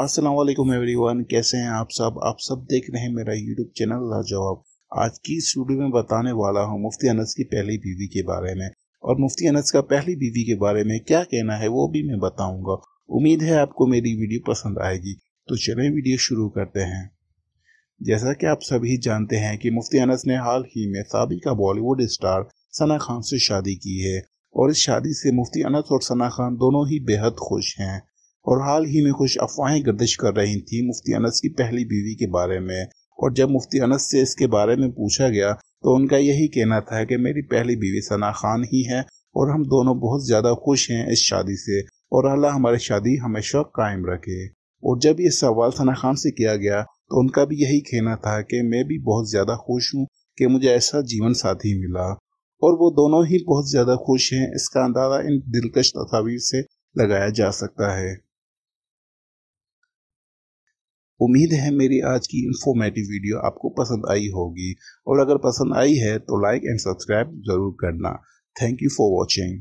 Aslam every one कैसे हैं आप सब आप सब देख रहे हैं मेरा यूट्यूब चैनल लाजवाब आज की इस वीडियो में बताने वाला हूँ मुफ्ती अनस की पहली बीवी के बारे में और मुफ्ती अनस का पहली बीवी के बारे में क्या कहना है वो भी मैं बताऊंगा उम्मीद है आपको मेरी वीडियो पसंद आएगी तो चलें वीडियो शुरू करते हैं जैसा कि आप सभी जानते हैं कि मुफ्ती अनस ने हाल ही में सबका बॉलीवुड स्टार सना खान से शादी की है और इस शादी से मुफ्ती अनस और सना खान दोनों ही बेहद खुश हैं और हाल ही में कुछ अफवाहें गर्दिश कर रही थी मुफ्ती अनस की पहली बीवी के बारे में और जब मुफ्ती अनस से इसके बारे में पूछा गया तो उनका यही कहना था कि मेरी पहली बीवी सना खान ही है और हम दोनों बहुत ज़्यादा खुश हैं इस शादी से और अल्लाह हमारी शादी हमेशा कायम रखे और जब ये सवाल सना खान से किया गया तो उनका भी यही कहना था कि मैं भी बहुत ज़्यादा खुश हूँ कि मुझे ऐसा जीवन साथी मिला और वो दोनों ही बहुत ज़्यादा खुश हैं इसका अंदाज़ा इन दिलकश तस्वीर से लगाया जा सकता है उम्मीद है मेरी आज की इन्फॉर्मेटिव वीडियो आपको पसंद आई होगी और अगर पसंद आई है तो लाइक एंड सब्सक्राइब ज़रूर करना थैंक यू फॉर वॉचिंग